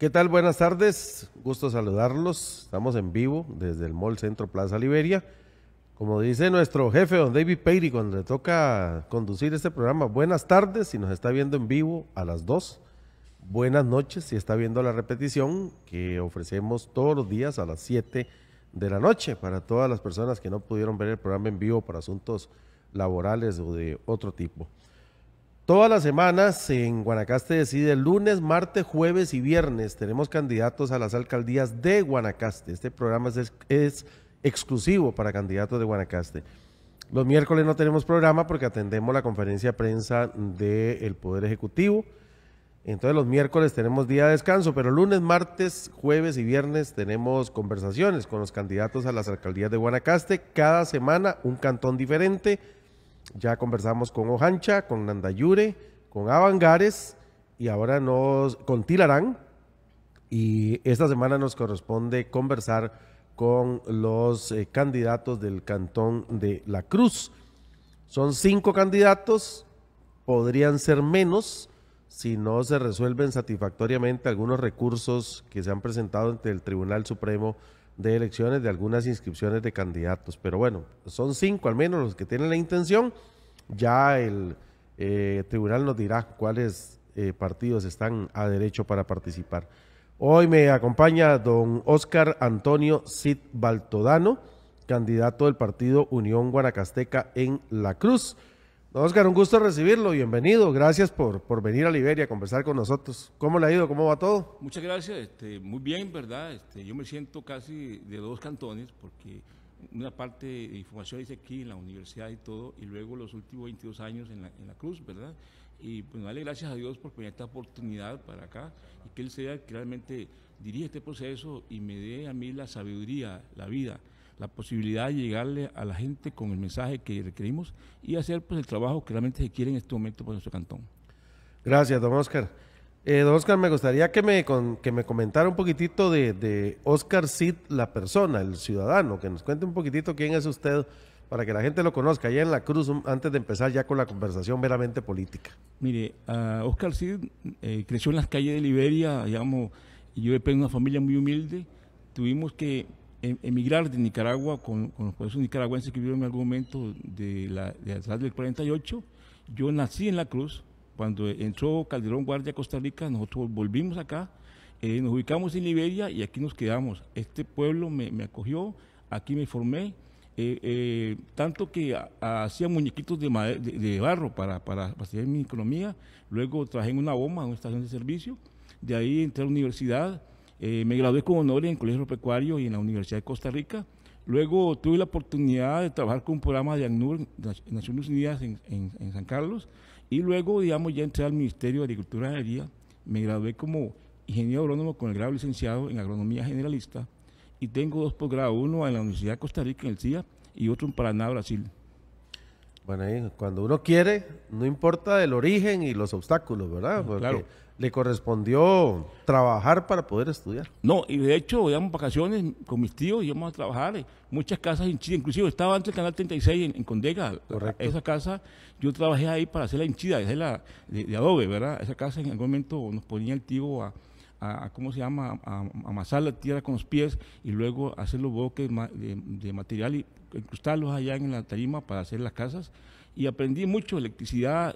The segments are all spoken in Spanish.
¿Qué tal? Buenas tardes, gusto saludarlos. Estamos en vivo desde el Mall Centro Plaza Liberia. Como dice nuestro jefe, don David Peiri, cuando le toca conducir este programa, buenas tardes si nos está viendo en vivo a las 2. Buenas noches si está viendo la repetición que ofrecemos todos los días a las 7 de la noche para todas las personas que no pudieron ver el programa en vivo por asuntos laborales o de otro tipo. Todas las semanas en Guanacaste decide lunes, martes, jueves y viernes. Tenemos candidatos a las alcaldías de Guanacaste. Este programa es, exclusivo para candidatos de Guanacaste. Los miércoles no tenemos programa porque atendemos la conferencia de prensa del Poder Ejecutivo. Entonces los miércoles tenemos día de descanso, pero lunes, martes, jueves y viernes tenemos conversaciones con los candidatos a las alcaldías de Guanacaste. Cada semana un cantón diferente ya conversamos con Ojancha, con Nandayure, con Avangares y ahora nos con Tilarán. Y esta semana nos corresponde conversar con los eh, candidatos del Cantón de La Cruz. Son cinco candidatos, podrían ser menos si no se resuelven satisfactoriamente algunos recursos que se han presentado ante el Tribunal Supremo de elecciones de algunas inscripciones de candidatos. Pero bueno, son cinco al menos los que tienen la intención. Ya el eh, tribunal nos dirá cuáles eh, partidos están a derecho para participar. Hoy me acompaña don Oscar Antonio Cid Baltodano, candidato del partido Unión Guanacasteca en La Cruz. Oscar, un gusto recibirlo, bienvenido, gracias por, por venir a Liberia a conversar con nosotros. ¿Cómo le ha ido? ¿Cómo va todo? Muchas gracias, este, muy bien, ¿verdad? Este, yo me siento casi de dos cantones porque una parte de información hice aquí en la universidad y todo, y luego los últimos 22 años en la, en la Cruz, ¿verdad? Y pues darle gracias a Dios por tener esta oportunidad para acá y que Él sea el que realmente dirige este proceso y me dé a mí la sabiduría, la vida la posibilidad de llegarle a la gente con el mensaje que requerimos y hacer pues el trabajo que realmente se quiere en este momento por pues, nuestro cantón. Gracias, don Oscar. Eh, don Oscar, me gustaría que me, que me comentara un poquitito de, Oscar Cid, la persona, el ciudadano, que nos cuente un poquitito quién es usted para que la gente lo conozca allá en la Cruz antes de empezar ya con la conversación meramente política. Mire, Oscar Cid eh, creció en las calles de Liberia, digamos, yo dependo de una familia muy humilde, tuvimos que Em, emigrar de Nicaragua con, los procesos nicaragüenses que vivieron en algún momento de la, de atrás del 48. Yo nací en La Cruz, cuando entró Calderón Guardia Costa Rica, nosotros volvimos acá, eh, nos ubicamos en Liberia y aquí nos quedamos. Este pueblo me, acogió, aquí me formé, eh, eh, tanto que hacía muñequitos de, de, barro para, para, para hacer mi economía, luego trabajé en una bomba, en una estación de servicio, de ahí entré a la universidad, eh, me gradué con honores en el Colegio Pecuario y en la Universidad de Costa Rica. Luego tuve la oportunidad de trabajar con un programa de ACNUR, Naciones Unidas en, San Carlos, y luego, digamos, ya entré al Ministerio de Agricultura y Energía. Me gradué como ingeniero agrónomo con el grado licenciado en agronomía generalista y tengo dos posgrados, uno en la Universidad de Costa Rica, en el CIA, y otro en Paraná, Brasil. Bueno, cuando uno quiere, no importa el origen y los obstáculos, ¿verdad? Porque claro. le correspondió trabajar para poder estudiar. No, y de hecho, íbamos vacaciones con mis tíos, y íbamos a trabajar en muchas casas en Chile. Inclusive estaba antes el Canal 36 en, Condega. Correcto. Esa casa, yo trabajé ahí para hacer la hinchida, es la, de, adobe, ¿verdad? Esa casa en algún momento nos ponía el tío a a, ¿cómo se llama?, amasar la tierra con los pies y luego hacer los bloques de, material y incrustarlos allá en la tarima para hacer las casas. Y aprendí mucho, electricidad,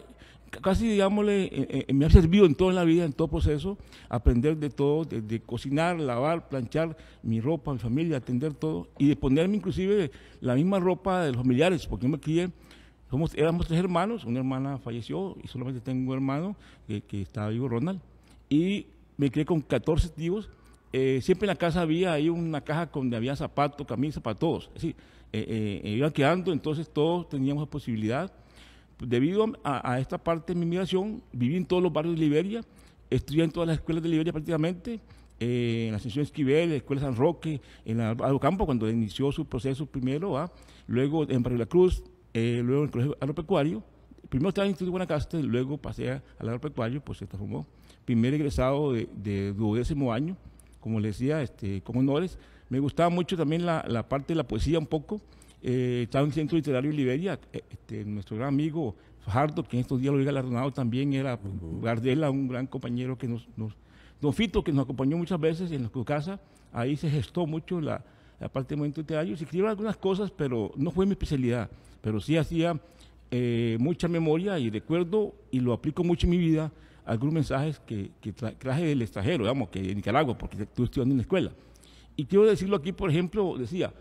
casi digámosle, eh, eh, eh, me ha servido en toda la vida, en todo proceso, aprender de todo, de, cocinar, lavar, planchar mi ropa, mi familia, atender todo, y de ponerme inclusive la misma ropa de los familiares, porque yo me crié, somos, éramos tres hermanos, una hermana falleció y solamente tengo un hermano que, que está vivo, Ronald, y me crié con 14 tíos. Eh, siempre en la casa había ahí una caja donde había zapatos, camisas para todos. Es decir, eh, eh, iban quedando, entonces todos teníamos la posibilidad. Debido a, esta parte de mi migración, viví en todos los barrios de Liberia, estudié en todas las escuelas de Liberia prácticamente, en la Ascensión Esquivel, en la Escuela San Roque, en Campo cuando inició su proceso primero, ¿va? luego en Barrio de la Cruz, luego en el Colegio Agropecuario. Primero estaba en el Instituto de Guanacaste, luego pasé al Agropecuario, pues se transformó primer egresado de, duodécimo año, como les decía, este, con honores. Me gustaba mucho también la, parte de la poesía un poco. Eh, estaba en el Centro Literario de Liberia, eh, este, nuestro gran amigo Fajardo, que en estos días lo había galardonado también, era Gardela, un gran compañero que nos, nos, Don Fito, que nos acompañó muchas veces en nuestra casa, ahí se gestó mucho la, parte de movimiento literario. Se escribieron algunas cosas, pero no fue mi especialidad, pero sí hacía eh, mucha memoria y recuerdo y lo aplico mucho en mi vida algunos mensajes que, traje del extranjero, digamos, que de Nicaragua, porque estuve estudiando en la escuela. Y quiero decirlo aquí, por ejemplo, decía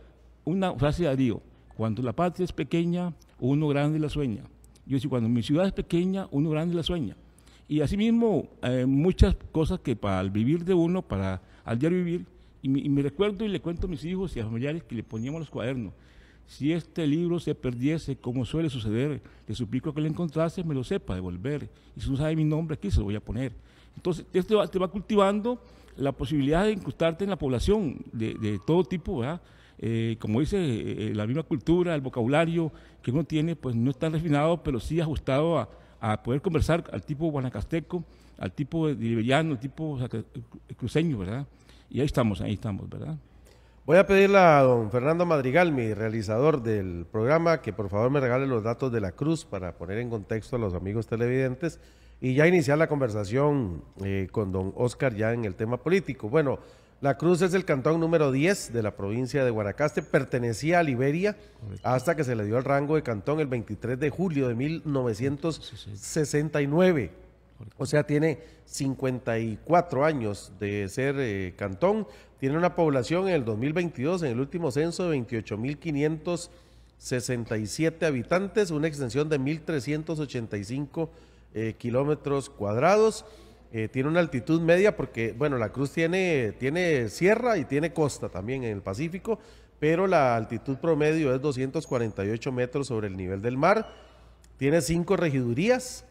una frase de Darío, cuando la patria es pequeña, uno grande la sueña. Yo decía, cuando mi ciudad es pequeña, uno grande la sueña. Y asimismo, mismo, eh, muchas cosas que para el vivir de uno, para al día vivir, y me recuerdo y, y le cuento a mis hijos y a familiares que le poníamos los cuadernos si este libro se perdiese, como suele suceder, le suplico que lo encontrase, me lo sepa devolver. Y si no sabe mi nombre, aquí se lo voy a poner. Entonces, esto te va cultivando la posibilidad de incrustarte en la población de, todo tipo, ¿verdad? Eh, como dice, eh, eh, la misma cultura, el vocabulario que uno tiene, pues no está refinado, pero sí ajustado a, poder conversar al tipo guanacasteco, al tipo de liberiano, al tipo cruceño, ¿verdad? Y ahí estamos, ahí estamos, ¿verdad? Voy a pedirle a don Fernando Madrigal, mi realizador del programa, que por favor me regale los datos de la cruz para poner en contexto a los amigos televidentes y ya iniciar la conversación eh, con don Oscar ya en el tema político. Bueno, la cruz es el cantón número 10 de la provincia de Guanacaste, pertenecía a Liberia hasta que se le dio el rango de cantón el 23 de julio de 1969. O sea, tiene 54 años de ser eh, cantón. Tiene una población en el 2022, en el último censo, de 28.567 habitantes, una extensión de 1.385 eh, kilómetros cuadrados. Eh, tiene una altitud media porque, bueno, la cruz tiene, tiene sierra y tiene costa también en el Pacífico, pero la altitud promedio es 248 metros sobre el nivel del mar. Tiene cinco regidurías,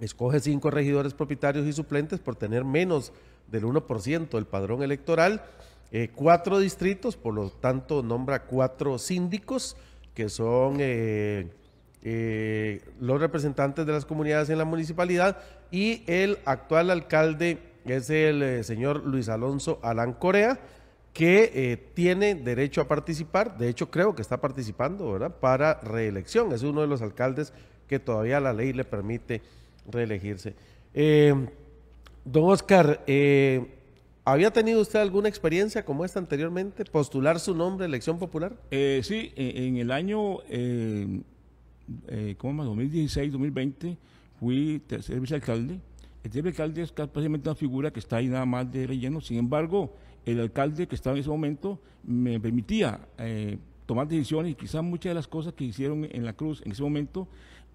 escoge cinco regidores propietarios y suplentes por tener menos del 1% del padrón electoral, eh, cuatro distritos, por lo tanto nombra cuatro síndicos que son eh, eh, los representantes de las comunidades en la municipalidad y el actual alcalde es el señor Luis Alonso Alán Corea, que tiene derecho a participar, de hecho creo que está participando, ¿verdad? Para reelección, es uno de los alcaldes que todavía la ley le permite reelegirse. Eh, don Oscar, eh, ¿había tenido usted alguna experiencia como esta anteriormente? ¿Postular su nombre a elección popular? Eh, sí, en, el año eh, eh, ¿cómo más? 2016-2020 fui tercer vicealcalde. El tercer alcalde es prácticamente una figura que está ahí nada más de relleno. Sin embargo, el alcalde que estaba en ese momento me permitía eh, tomar decisiones y quizás muchas de las cosas que hicieron en la Cruz en ese momento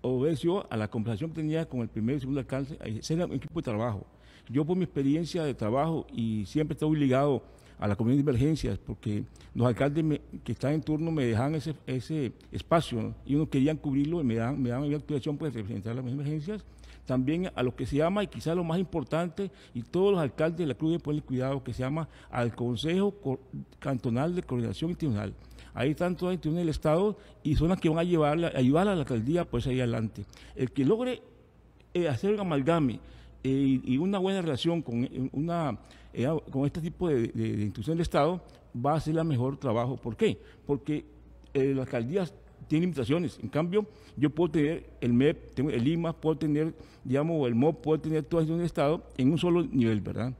obedeció a la conversación que tenía con el primer y segundo alcalde, ese era un equipo de trabajo. Yo por mi experiencia de trabajo y siempre estoy ligado a la comunidad de emergencias, porque los alcaldes que están en turno me dejan ese, espacio y uno querían cubrirlo y me dan, me dan mi actuación para pues, representar las emergencias. También a lo que se llama, y quizás lo más importante, y todos los alcaldes de la Cruz de Pueblo Cuidado, que se llama al Consejo Cantonal de Coordinación Institucional. Ahí tanto las instituciones el Estado y son las que van a llevar, ayudar a la alcaldía pues ahí adelante. El que logre eh, hacer un amalgame eh, y una buena relación con, eh, una, con este tipo de, de, del Estado va a hacer el mejor trabajo. ¿Por qué? Porque las alcaldías tienen tiene limitaciones. En cambio, yo puedo tener el MEP, tengo el IMA, puedo tener, digamos, el MOP, puedo tener todo instituciones un Estado en un solo nivel, ¿verdad?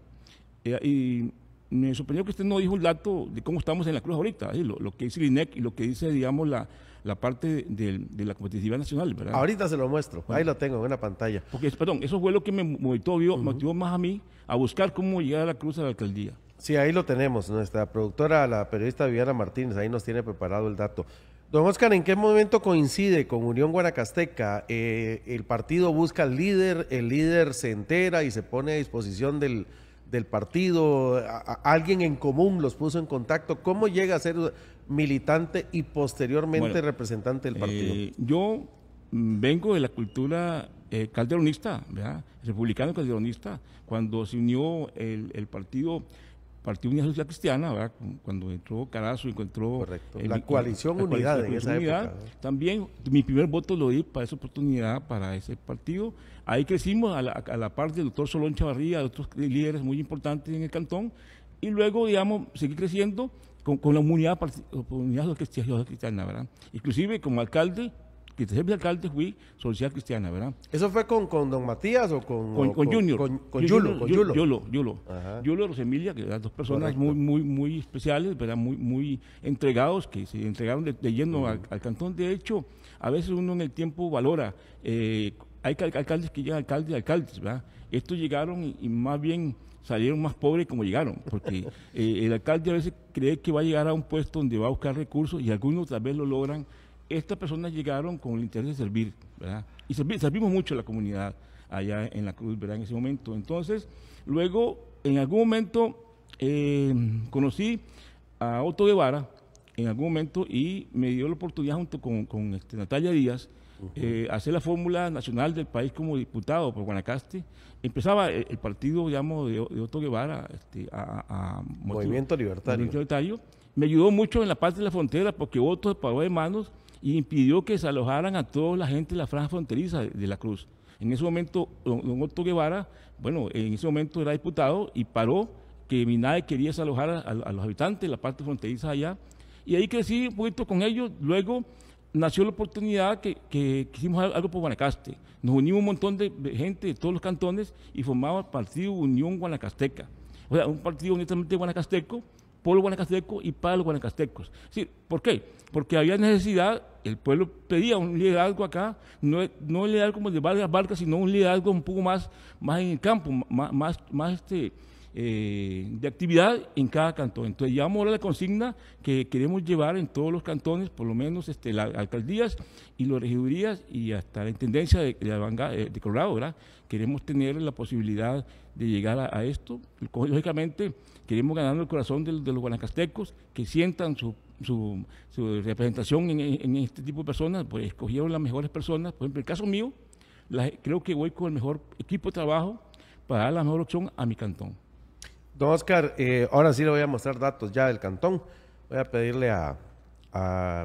y me sorprendió que usted no dijo el dato de cómo estamos en la cruz ahorita, lo, que dice el INEC y lo que dice, digamos, la, la parte de, la competitividad nacional, ¿verdad? Ahorita se lo muestro, ahí lo tengo en la pantalla. Porque, perdón, eso fue lo que me motivó, más a mí a buscar cómo llegar a la cruz a la alcaldía. Sí, ahí lo tenemos, nuestra productora, la periodista Viviana Martínez, ahí nos tiene preparado el dato. Don Oscar, ¿en qué momento coincide con Unión Guanacasteca? Eh, el partido busca al líder, el líder se entera y se pone a disposición del, del partido, alguien en común los puso en contacto. ¿Cómo llega a ser militante y posteriormente representante del partido? Eh, yo mm, vengo de la cultura eh, calderonista, republicano calderonista, cuando se unió el, el partido Partido Unidad Social Cristiana, ¿verdad? cuando entró Carazo encontró la coalición Unidad en esa Época, También mi primer voto lo di para esa oportunidad, para ese partido. Ahí crecimos a la, parte del doctor Solón Chavarría, de otros líderes muy importantes en el cantón. Y luego, digamos, seguí creciendo con, la unidad, unidad social cristiana, ¿verdad? Inclusive como alcalde el alcalde fui social Cristiana, ¿verdad? ¿Eso fue con, Don Matías o con, con, con Junior? Con, Yulo, con Yulo. Yulo, y Rosemilia, que eran dos personas muy, muy, muy especiales, ¿verdad? Muy, muy entregados, que se entregaron de, al, cantón. De hecho, a veces uno en el tiempo valora. Eh, hay alcaldes que llegan alcaldes, alcaldes, ¿verdad? Estos llegaron y, más bien salieron más pobres como llegaron, porque eh, el alcalde a veces cree que va a llegar a un puesto donde va a buscar recursos y algunos tal vez lo logran estas personas llegaron con el interés de servir, ¿verdad? Y servimos mucho a la comunidad allá en la cruz, ¿verdad? En ese momento. Entonces, luego, en algún momento, eh, conocí a Otto Guevara, en algún momento, y me dio la oportunidad junto con, este, Natalia Díaz, eh, hacer la fórmula nacional del país como diputado por Guanacaste. Empezaba el, partido, digamos, de, Otto Guevara este, a, Movimiento Libertario. Movimiento Me ayudó mucho en la parte de la frontera porque Otto pagó de manos y impidió que se alojaran a toda la gente de la franja fronteriza de, la Cruz. En ese momento, don, Otto Guevara, bueno, en ese momento era diputado y paró que Minae quería desalojar a, los habitantes de la parte fronteriza allá. Y ahí crecí un poquito con ellos. Luego nació la oportunidad que, que, hicimos algo por Guanacaste. Nos unimos un montón de gente de todos los cantones y formamos el partido Unión Guanacasteca. O sea, un partido únicamente guanacasteco, por los guanacastecos y para los guanacastecos. ¿Sí? ¿Por qué? porque había necesidad, el pueblo pedía un liderazgo acá, no, no un liderazgo como de Vargas Barcas, sino un liderazgo un poco más, más en el campo, más, más, este, eh, de actividad en cada cantón. Entonces llevamos ahora la consigna que queremos llevar en todos los cantones, por lo menos este, las alcaldías y las regidurías y hasta la Intendencia de, eh, Colorado, Queremos tener la posibilidad de llegar a, esto. Lógicamente queremos ganar el corazón de, de los guanacastecos, que sientan su su, representación en, este tipo de personas, pues escogieron las mejores personas. Por ejemplo, en el caso mío, creo que voy con el mejor equipo de trabajo para dar la mejor opción a mi cantón. Don Oscar, eh, ahora sí le voy a mostrar datos ya del cantón. Voy a pedirle a,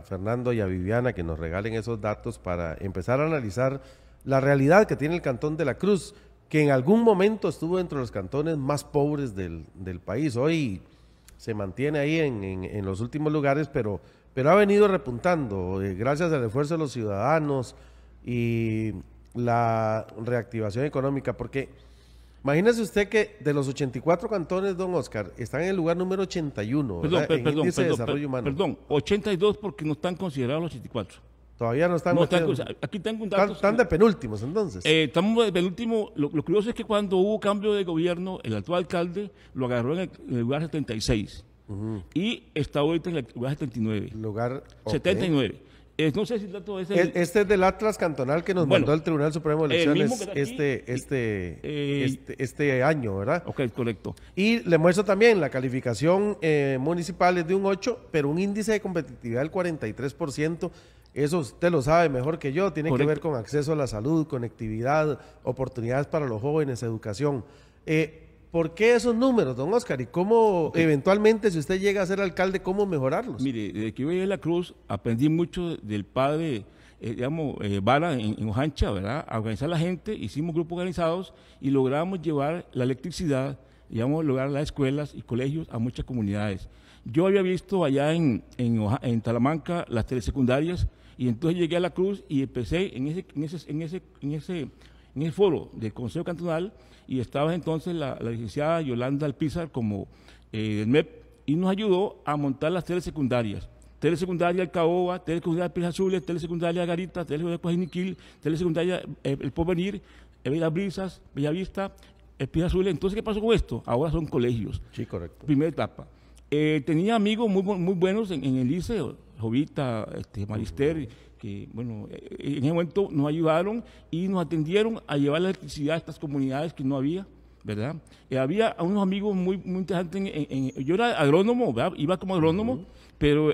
Fernando y a Viviana que nos regalen esos datos para empezar a analizar la realidad que tiene el Cantón de la Cruz, que en algún momento estuvo entre los cantones más pobres del, del país. Hoy se mantiene ahí en, en, los últimos lugares, pero, pero ha venido repuntando eh, gracias al esfuerzo de los ciudadanos y la reactivación económica, porque imagínese usted que de los 84 cantones, don Oscar, están en el lugar número 81 en desarrollo humano. Perdón, 82 porque no están considerados los 84. Todavía no están. No, aquí Están, de penúltimos, entonces. Eh, estamos de penúltimo. Lo, curioso es que cuando hubo cambio de gobierno, el actual alcalde lo agarró en el, lugar 76. Y está ahorita en el lugar 79. Lugar. 79. no sé si el dato es e-, Este es del Atlas Cantonal que nos mandó el Tribunal Supremo de Elecciones este, este, eh, este, este, año, ¿verdad? Ok, correcto. Y le muestro también la calificación eh, municipal es de un 8, pero un índice de competitividad del 43%. Eso usted lo sabe mejor que yo, tiene que ver con acceso a la salud, conectividad, oportunidades para los jóvenes, educación. Eh, ¿Por qué esos números, don Oscar? ¿Y cómo eventualmente, si usted llega a ser alcalde, cómo mejorarlos? Mire, desde que yo a la Cruz, aprendí mucho del padre, eh, digamos, eh, en, Ojancha, ¿verdad? organizar la gente, hicimos grupos organizados y logramos llevar la electricidad, digamos, lograr las escuelas y colegios a muchas comunidades. Yo había visto allá en, en, en Talamanca las telesecundarias y entonces llegué a la cruz y empecé en ese, en ese, en ese, en ese, foro del Consejo Cantonal y estaba entonces la, licenciada Yolanda Alpizar como eh, del MEP y nos ayudó a montar las telesecundarias. Telesecundaria Alcaoba, Telesecundaria Pijas Azules, Telesecundaria Garita, Telesecundaria Cojiniquil, Telesecundaria eh, El Porvenir, Bellas Brisas, Bellavista, Pijas Azules. Entonces, ¿qué pasó con esto? Ahora son colegios. Sí, correcto. Primera etapa. Eh, tenía amigos muy, muy buenos en, el ICE, Jovita, este, Marister, que bueno, eh, en ese momento nos ayudaron y nos atendieron a llevar la electricidad a estas comunidades que no había. ¿Verdad? Eh, había unos amigos muy, interesantes. En, yo era agrónomo, iba como agrónomo, pero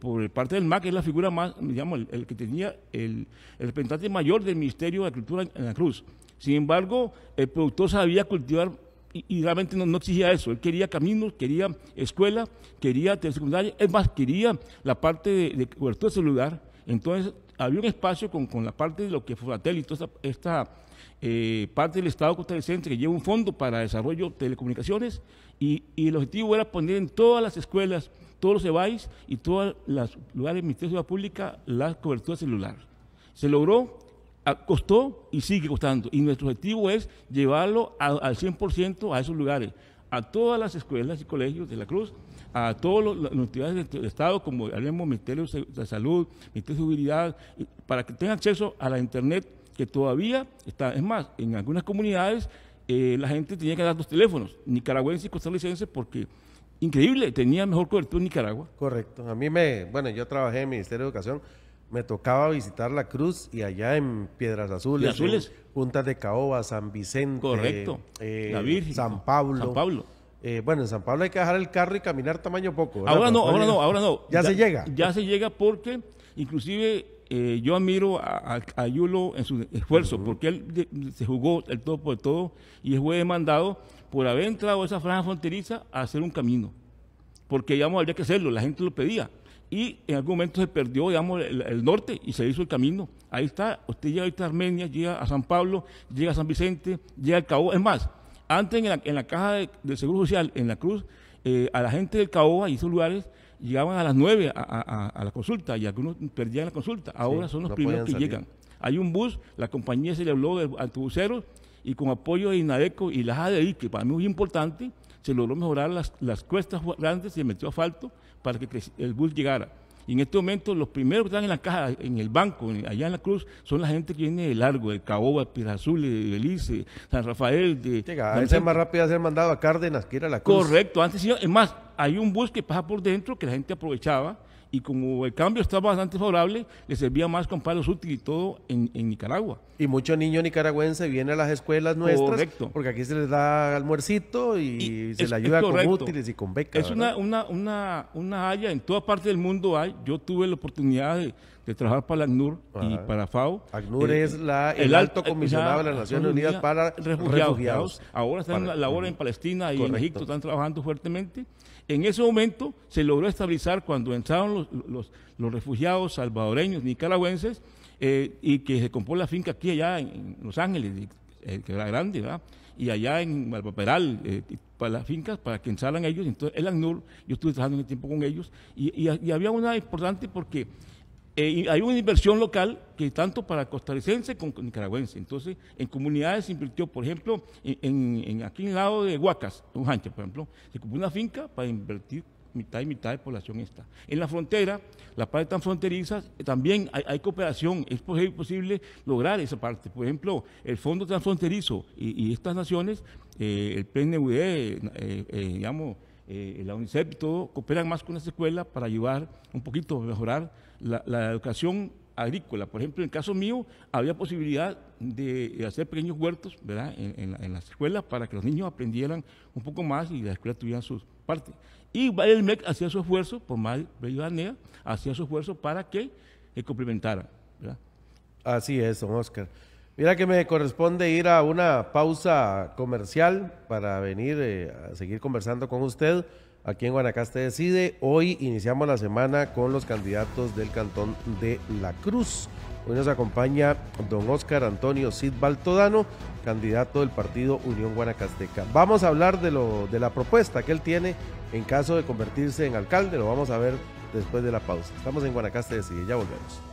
por parte del MAC es la figura más, digamos, el, que tenía el, el, representante mayor del Ministerio de Agricultura en la Cruz. Sin embargo, el productor sabía cultivar y, realmente no, exigía eso. Él quería caminos, quería escuela, quería telesecundaria es más, quería la parte de, cobertura celular. Entonces, había un espacio con, la parte de lo que fue y toda esta, eh, parte del Estado Centro que lleva un fondo para desarrollo de telecomunicaciones y, el objetivo era poner en todas las escuelas, todos los EBAIS y todos los lugares de Ministerio de Seguridad Pública la cobertura celular. Se logró costó y sigue costando. Y nuestro objetivo es llevarlo al 100% a esos lugares, a todas las escuelas y colegios de la Cruz, a todas las entidades del Estado, como hablemos Ministerio de Salud, Ministerio de Seguridad, para que tengan acceso a la Internet que todavía está. Es más, en algunas comunidades eh, la gente tenía que dar dos teléfonos, nicaragüenses y costarricenses, porque increíble, tenía mejor cobertura en Nicaragua. Correcto. A mí me, bueno, yo trabajé en el Ministerio de Educación me tocaba visitar la cruz y allá en Piedras Azules, Azules? de Caoba, San Vicente, eh, San Pablo. San Pablo. Eh, bueno, en San Pablo hay que dejar el carro y caminar tamaño poco. Ahora no, ahora no, ahora no. Ya, se llega. Ya se llega porque inclusive eh, yo admiro a, Yulo en su esfuerzo, porque él se jugó el todo por todo y fue demandado por haber entrado a esa franja fronteriza a hacer un camino. Porque, digamos, había que hacerlo, la gente lo pedía y en algún momento se perdió, digamos, el, norte y se hizo el camino. Ahí está, usted llega ahorita a Armenia, llega a San Pablo, llega a San Vicente, llega al Cabo. Es más, antes en la, caja del Seguro Social, en la Cruz, eh, a la gente del cabo y sus lugares llegaban a las 9 a, la consulta y algunos perdían la consulta. Ahora son los primeros que llegan. Hay un bus, la compañía se le habló de autobuseros y con apoyo de INADECO y la ADI, que para mí es importante, se logró mejorar las, cuestas grandes, y se metió asfalto para que el bus llegara. Y en este momento los primeros que están en la caja, en el banco, allá en la cruz, son la gente que viene de largo, del Caoba, Pirazul, de Belice, San Rafael. de antes más rápido ser mandado a Cárdenas que era la cruz. Correcto, antes, es más, hay un bus que pasa por dentro que la gente aprovechaba y como el cambio está bastante favorable, le servía más con palos útiles y todo en, Nicaragua. Y muchos niños nicaragüenses vienen a las escuelas nuestras, correcto. porque aquí se les da almuercito y, se les ayuda con útiles y con becas. Es una, una, una, una, en toda parte del mundo hay. Yo tuve la oportunidad de, trabajar para la ACNUR y para FAO. ACNUR eh, es el, alto comisionado de las Naciones Unidas para refugiados. Ahora están la labor en Palestina y en Egipto, están trabajando fuertemente. En ese momento se logró estabilizar cuando entraron los, los, refugiados salvadoreños, nicaragüenses, eh, y que se compone la finca aquí allá en, Los Ángeles, eh, que era grande, ¿verdad? Y allá en Malpaperal, para las fincas, para que ensalan ellos. Entonces, el ACNUR, yo estuve trabajando en el tiempo con ellos, y había una importante porque eh, hay una inversión local que tanto para costarricense como nicaragüense. Entonces, en comunidades se invirtió, por ejemplo, en, aquí en el lado de Huacas, un Hancha, por ejemplo, se compró una finca para invertir mitad y mitad de población esta. En la frontera, la parte tan eh, también hay, cooperación, es posible, lograr esa parte. Por ejemplo, el Fondo Transfronterizo y, estas naciones, eh, el PNUD, la UNICEF y todo, cooperan más con las escuelas para ayudar un poquito, a mejorar la, la educación agrícola. Por ejemplo, en el caso mío, había posibilidad de hacer pequeños huertos ¿verdad? En, en, las escuelas para que los niños aprendieran un poco más y las escuelas tuvieran su parte. Y el MEC hacía su esfuerzo, por más Bello hacía su esfuerzo para que se eh, complementaran. Así es, Oscar. Mira que me corresponde ir a una pausa comercial para venir eh, a seguir conversando con usted aquí en Guanacaste Decide. Hoy iniciamos la semana con los candidatos del Cantón de La Cruz. Hoy nos acompaña don Oscar Antonio Cid Baltodano, candidato del partido Unión Guanacasteca. Vamos a hablar de, lo, de la propuesta que él tiene en caso de convertirse en alcalde. Lo vamos a ver después de la pausa. Estamos en Guanacaste Decide, ya volvemos.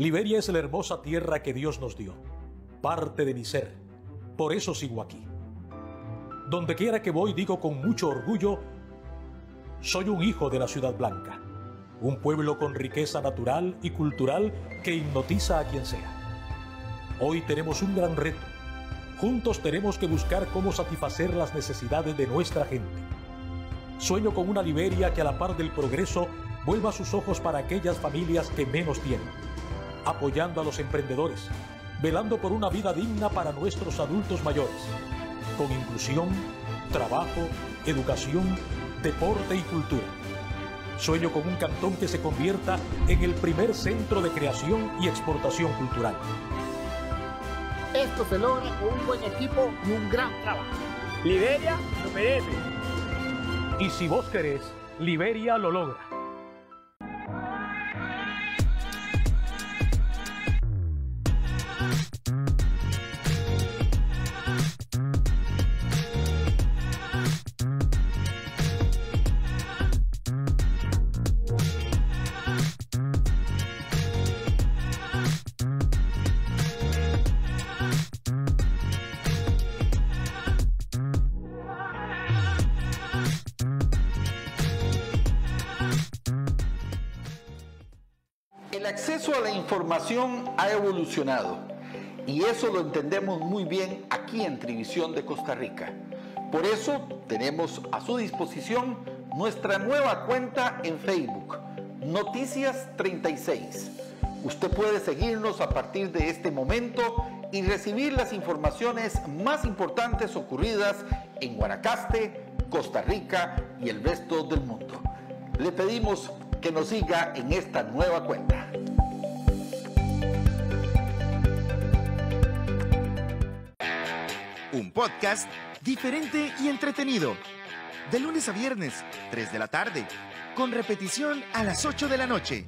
Liberia es la hermosa tierra que Dios nos dio, parte de mi ser. Por eso sigo aquí. Donde quiera que voy digo con mucho orgullo, soy un hijo de la Ciudad Blanca, un pueblo con riqueza natural y cultural que hipnotiza a quien sea. Hoy tenemos un gran reto. Juntos tenemos que buscar cómo satisfacer las necesidades de nuestra gente. Sueño con una Liberia que a la par del progreso vuelva sus ojos para aquellas familias que menos tienen apoyando a los emprendedores, velando por una vida digna para nuestros adultos mayores, con inclusión, trabajo, educación, deporte y cultura. Sueño con un cantón que se convierta en el primer centro de creación y exportación cultural. Esto se logra con un buen equipo y un gran trabajo. Liberia lo merece. Y si vos querés, Liberia lo logra. acceso a la información ha evolucionado y eso lo entendemos muy bien aquí en Trivisión de Costa Rica. Por eso tenemos a su disposición nuestra nueva cuenta en Facebook, Noticias 36. Usted puede seguirnos a partir de este momento y recibir las informaciones más importantes ocurridas en Guanacaste, Costa Rica y el resto del mundo. Le pedimos que nos siga en esta nueva cuenta. un podcast diferente y entretenido. De lunes a viernes, 3 de la tarde, con repetición a las 8 de la noche.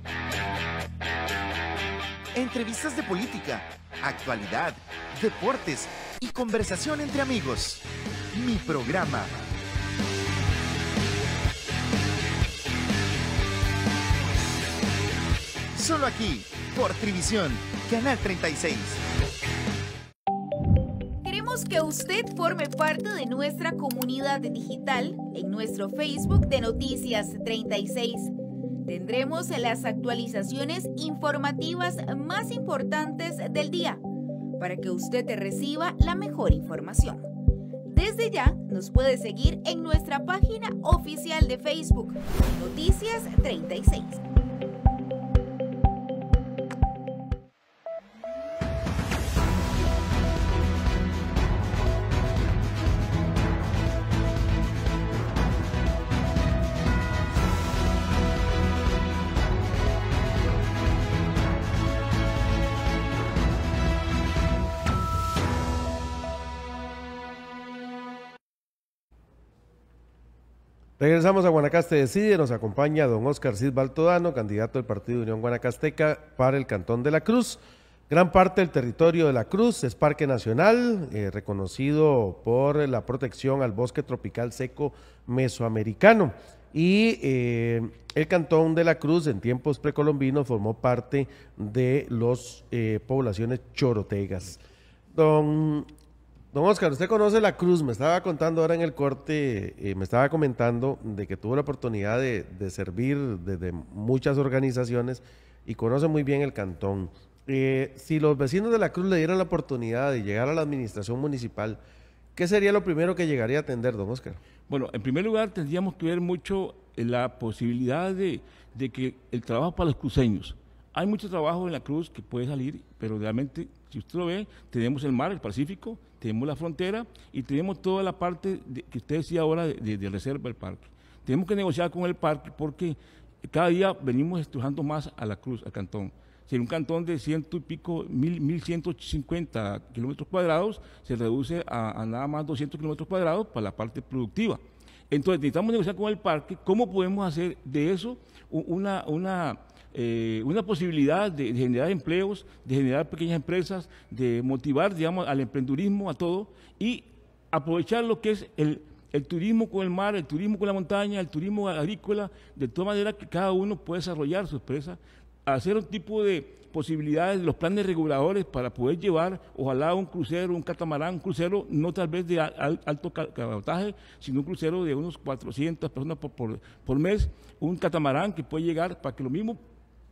Entrevistas de política, actualidad, deportes y conversación entre amigos. Mi programa. Solo aquí, por Trivisión, Canal 36 que usted forme parte de nuestra comunidad digital en nuestro Facebook de Noticias 36. Tendremos las actualizaciones informativas más importantes del día para que usted reciba la mejor información. Desde ya nos puede seguir en nuestra página oficial de Facebook, Noticias 36. Regresamos a Guanacaste Decide, nos acompaña don Oscar Cid Baltodano, candidato del Partido de Unión Guanacasteca para el Cantón de la Cruz. Gran parte del territorio de la Cruz es Parque Nacional, eh, reconocido por la protección al bosque tropical seco mesoamericano. Y eh, el Cantón de la Cruz en tiempos precolombinos formó parte de las eh, poblaciones chorotegas. Don Don Oscar, usted conoce la cruz, me estaba contando ahora en el corte, eh, me estaba comentando de que tuvo la oportunidad de, servir desde muchas organizaciones y conoce muy bien el cantón. Eh, si los vecinos de la cruz le dieran la oportunidad de llegar a la administración municipal, ¿qué sería lo primero que llegaría a atender, don Oscar? Bueno, en primer lugar tendríamos que ver mucho la posibilidad de que el trabajo para los cruceños, hay mucho trabajo en la cruz que puede salir, pero realmente, si usted lo ve, tenemos el mar, el Pacífico, tenemos la frontera y tenemos toda la parte que usted decía ahora de, reserva del parque. Tenemos que negociar con el parque porque cada día venimos estrujando más a la cruz, al cantón. Si en un cantón de ciento y pico, mil, mil ciento cincuenta kilómetros cuadrados, se reduce a, nada más 200 kilómetros cuadrados para la parte productiva. Entonces necesitamos negociar con el parque cómo podemos hacer de eso una, una eh, una posibilidad de, generar empleos, de generar pequeñas empresas, de motivar, digamos, al emprendurismo, a todo, y aprovechar lo que es el, turismo con el mar, el turismo con la montaña, el turismo agrícola, de toda manera que cada uno puede desarrollar su empresa, hacer un tipo de posibilidades, los planes reguladores para poder llevar, ojalá un crucero, un catamarán, un crucero no tal vez de alto cabotaje, sino un crucero de unos 400 personas por, por, mes, un catamarán que puede llegar para que lo mismo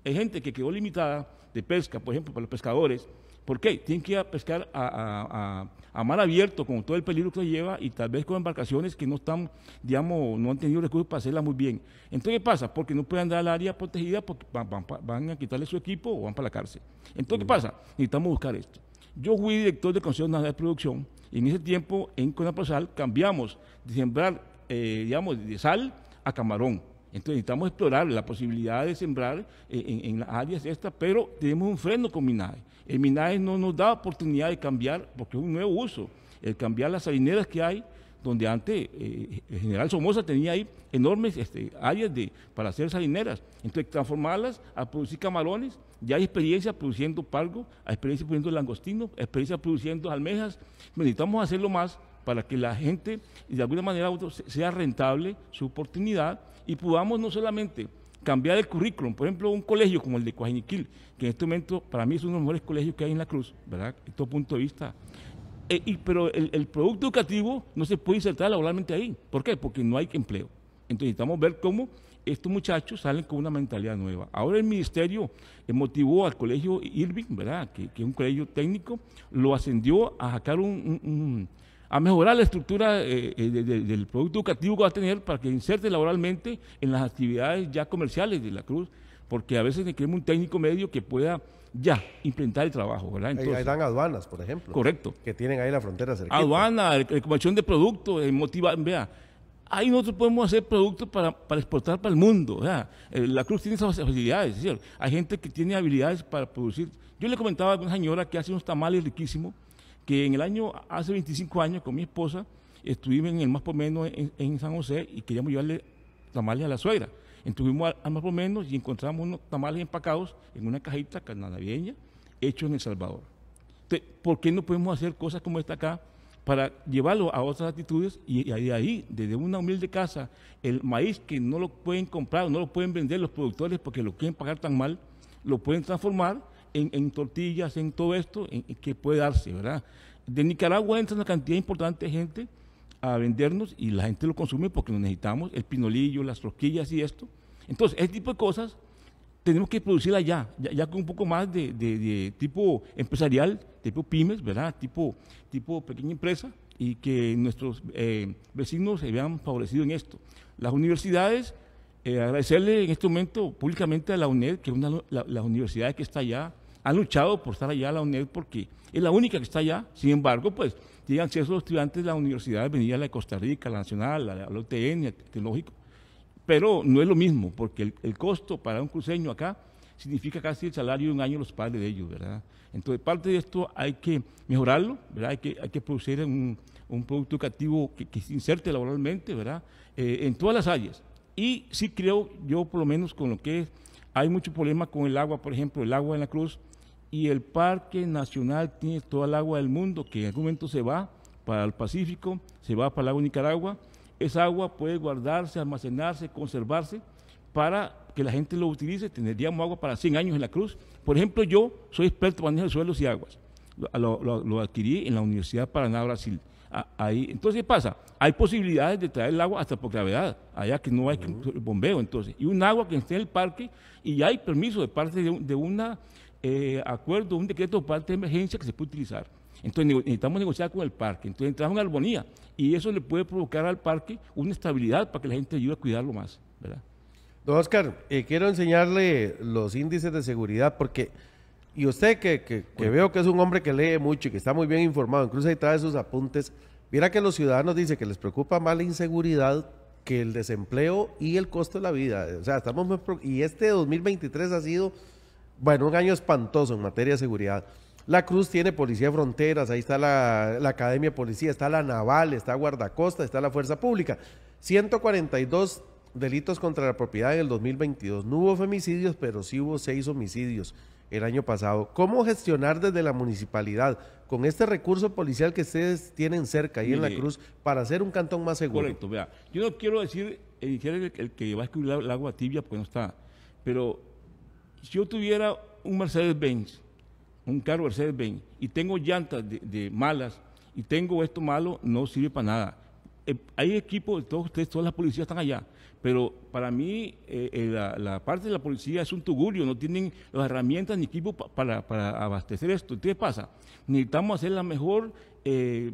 hay gente que quedó limitada de pesca, por ejemplo, para los pescadores. ¿Por qué? Tienen que ir a pescar a, mar abierto con todo el peligro que se lleva y tal vez con embarcaciones que no están, digamos, no han tenido recursos para hacerla muy bien. Entonces, ¿qué pasa? Porque no pueden andar al área protegida porque van, a quitarle su equipo o van para la cárcel. Entonces, ¿qué pasa? Necesitamos buscar esto. Yo fui director del Consejo Nacional de Producción y en ese tiempo en Conaprosal cambiamos de sembrar, eh, digamos, de sal a camarón entonces necesitamos explorar la posibilidad de sembrar eh, en, áreas estas, pero tenemos un freno con MINAE. El MINAE no nos da oportunidad de cambiar, porque es un nuevo uso, el cambiar las salineras que hay, donde antes eh, el general Somoza tenía ahí enormes este, áreas de, para hacer salineras. Entonces, transformarlas a producir camarones, ya hay experiencia produciendo palgo, hay experiencia produciendo langostino, hay experiencia produciendo almejas. Necesitamos hacerlo más para que la gente, de alguna manera sea rentable su oportunidad y podamos no solamente cambiar el currículum, por ejemplo, un colegio como el de Coajiniquil, que en este momento para mí es uno de los mejores colegios que hay en la Cruz, ¿verdad? De todo punto de vista. Eh, pero el, producto educativo no se puede insertar laboralmente ahí. ¿Por qué? Porque no hay empleo. Entonces necesitamos ver cómo estos muchachos salen con una mentalidad nueva. Ahora el ministerio motivó al colegio Irving, ¿verdad? Que, es un colegio técnico, lo ascendió a sacar un a mejorar la estructura eh, eh, del producto educativo que va a tener para que inserte laboralmente en las actividades ya comerciales de la Cruz, porque a veces necesitamos un técnico medio que pueda ya implementar el trabajo, ¿verdad? Entonces, ahí dan aduanas, por ejemplo. Correcto. Que tienen ahí la frontera cerca. Aduana, recomendación de productos, motivar, vea, ahí nosotros podemos hacer productos para, para exportar para el mundo. Eh, la Cruz tiene esas facilidades. Hay gente que tiene habilidades para producir. Yo le comentaba a una señora que hace unos tamales riquísimos que en el año, hace 25 años, con mi esposa, estuvimos en el más por menos en, San José y queríamos llevarle tamales a la suegra. Estuvimos al, más por menos y encontramos unos tamales empacados en una cajita canadiense, hechos en El Salvador. ¿por qué no podemos hacer cosas como esta acá para llevarlo a otras actitudes y, de ahí, desde una humilde casa, el maíz que no lo pueden comprar, no lo pueden vender los productores porque lo quieren pagar tan mal, lo pueden transformar en, tortillas, en todo esto, en, que puede darse, ¿verdad? De Nicaragua entra una cantidad importante de gente a vendernos y la gente lo consume porque lo necesitamos, el pinolillo, las troquillas y esto. Entonces, ese tipo de cosas tenemos que producir allá, ya, con un poco más de, tipo empresarial, tipo pymes, ¿verdad? Tipo, tipo pequeña empresa y que nuestros eh, vecinos se vean favorecidos en esto. Las universidades eh, agradecerle en este momento públicamente a la UNED, que es una, de las universidades que está allá han luchado por estar allá la UNED porque es la única que está allá. Sin embargo, pues llegan los estudiantes de las universidades, venía la de Costa Rica, la Nacional, la, la UTN, Tecnológico, pero no es lo mismo porque el, costo para un cruceño acá significa casi el salario de un año los padres de ellos, ¿verdad? Entonces, parte de esto hay que mejorarlo, ¿verdad? Hay que, hay que producir un, producto educativo que, se inserte laboralmente, ¿verdad? Eh, en todas las áreas, y sí creo, yo por lo menos con lo que es, hay mucho problema con el agua, por ejemplo, el agua en la cruz, y el Parque Nacional tiene toda el agua del mundo, que en algún momento se va para el Pacífico, se va para el lago Nicaragua. Esa agua puede guardarse, almacenarse, conservarse para que la gente lo utilice. Tendríamos agua para 100 años en la cruz. Por ejemplo, yo soy experto en manejo de suelos y aguas. Lo, lo adquirí en la Universidad de Paraná, Brasil ahí. Entonces, ¿qué pasa? Hay posibilidades de traer el agua hasta por gravedad, allá que no hay bombeo, entonces. Y un agua que esté en el parque y hay permiso de parte de un una, eh, acuerdo, un decreto de parte de emergencia que se puede utilizar. Entonces necesitamos negociar con el parque, entonces entra en armonía y eso le puede provocar al parque una estabilidad para que la gente ayude a cuidarlo más, Don Oscar, eh, quiero enseñarle los índices de seguridad porque y usted, que, veo que es un hombre que lee mucho y que está muy bien informado, incluso ahí trae sus apuntes, mira que los ciudadanos dicen que les preocupa más la inseguridad que el desempleo y el costo de la vida. O sea, estamos y este 2023 ha sido, bueno, un año espantoso en materia de seguridad. La Cruz tiene Policía Fronteras, ahí está la, la Academia de Policía, está la Naval, está Guardacosta, está la Fuerza Pública. 142 delitos contra la propiedad en el 2022. No hubo femicidios, pero sí hubo seis homicidios el año pasado. ¿Cómo gestionar desde la municipalidad con este recurso policial que ustedes tienen cerca ahí en La Cruz para hacer un cantón más seguro? Correcto, vea. Yo no quiero decir el, que va a escribir el agua tibia porque no está, pero si yo tuviera un Mercedes-Benz, un carro Mercedes-Benz, y tengo llantas de, malas y tengo esto malo, no sirve para nada. Eh, hay equipos, todos ustedes, todas las policías están allá. Pero para mí eh, eh, la, parte de la policía es un tugurio, no tienen las herramientas ni equipo para, abastecer esto. ¿Qué pasa, necesitamos hacer la mejor, eh,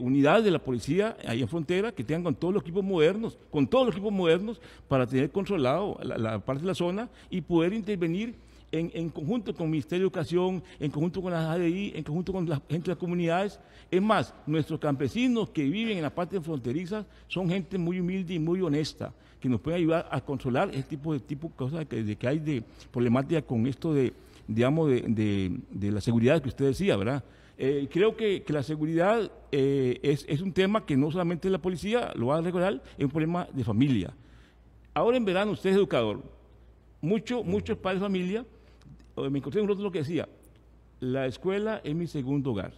unidad de la policía ahí en frontera, que tengan con todos los equipos modernos, con todos los equipos modernos, para tener controlado la parte de la zona y poder intervenir en, conjunto con el Ministerio de Educación, en conjunto con las ADI, en conjunto con la gente de las comunidades. Es más, nuestros campesinos que viven en la parte fronteriza fronterizas son gente muy humilde y muy honesta, que nos puede ayudar a controlar este tipo de, tipo cosas que, de, que hay de problemática con esto de, digamos, de, la seguridad que usted decía, ¿verdad? Eh, creo que, la seguridad eh, es, un tema que no solamente la policía lo va a regular, es un problema de familia. Ahora en verano usted es educador. Mucho, muchos padres de familia me encontré un lo que decía, la escuela es mi segundo hogar,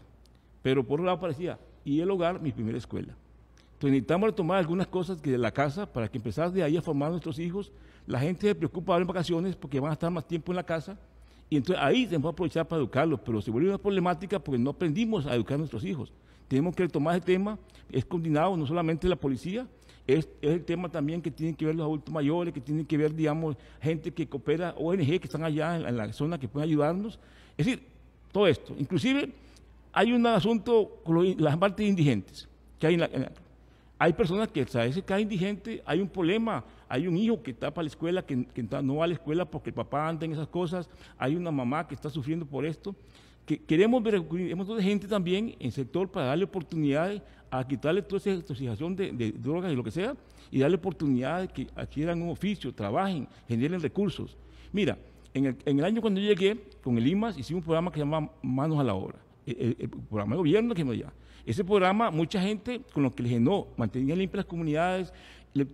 pero por un lado parecía, y el hogar mi primera escuela. Entonces necesitamos retomar algunas cosas de la casa para que empezar de ahí a formar a nuestros hijos. La gente se preocupa ahora en vacaciones porque van a estar más tiempo en la casa y entonces ahí tenemos que aprovechar para educarlos, pero se vuelve una problemática porque no aprendimos a educar a nuestros hijos. Tenemos que retomar ese tema, es coordinado no solamente la policía, es, el tema también que tienen que ver los adultos mayores, que tienen que ver, digamos, gente que coopera, ONG que están allá en, la zona que pueden ayudarnos. Es decir, todo esto. Inclusive hay un asunto con las partes indigentes que hay hay personas que a veces cada indigente, hay un problema, hay un hijo que está para la escuela, que, no va a la escuela porque el papá anda en esas cosas, hay una mamá que está sufriendo por esto. Que queremos ver, queremos gente también en el sector para darle oportunidades a quitarle toda esa intoxicación de, drogas y lo que sea y darle oportunidad de que adquieran un oficio, trabajen, generen recursos. Mira, en el, en el año cuando yo llegué con el IMAS hicimos un programa que se llama Manos a la Obra, eh, eh, el, programa de gobierno que me llama. Ese programa, mucha gente con lo que le generó, mantenía limpias las comunidades,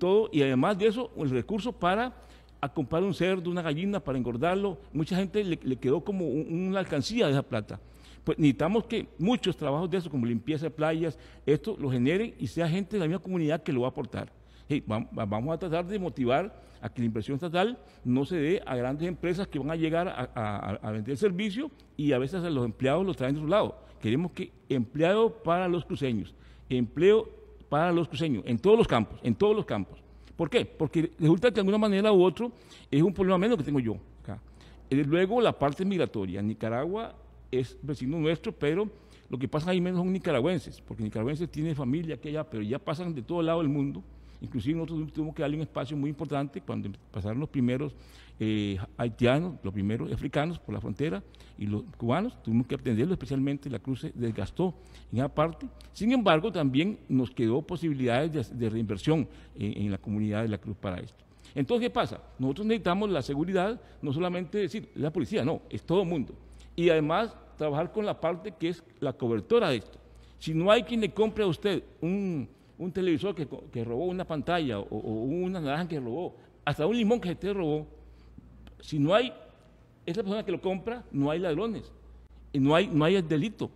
todo, y además de eso, el recurso para a comprar un cerdo, una gallina para engordarlo. Mucha gente le, quedó como una alcancía de esa plata. Pues necesitamos que muchos trabajos de eso, como limpieza de playas, esto lo generen y sea gente de la misma comunidad que lo va a aportar. vamos a tratar de motivar a que la inversión estatal no se dé a grandes empresas que van a llegar a, vender servicio y a veces a los empleados los traen de su lado. Queremos que empleado para los cruceños, empleo para los cruceños, en todos los campos, en todos los campos. ¿Por qué? Porque resulta que de alguna manera u otro es un problema menos que tengo yo eh, Luego la parte migratoria. Nicaragua es vecino nuestro, pero lo que pasa ahí menos son nicaragüenses, porque nicaragüenses tienen familia aquí allá, pero ya pasan de todo lado del mundo. Inclusive nosotros tuvimos que darle un espacio muy importante cuando pasaron los primeros eh, haitianos, los primeros africanos por la frontera y los cubanos, tuvimos que atenderlo, especialmente la cruz se desgastó en esa parte. Sin embargo, también nos quedó posibilidades de, reinversión en, en la comunidad de la cruz para esto. Entonces, ¿qué pasa? Nosotros necesitamos la seguridad, no solamente decir la policía, no, es todo el mundo y además trabajar con la parte que es la cobertura de esto. Si no hay quien le compre a usted un, televisor que, robó una pantalla o, una naranja que robó, hasta un limón que usted robó, si no hay esa persona que lo compra, no hay ladrones y no hay, no hay delito.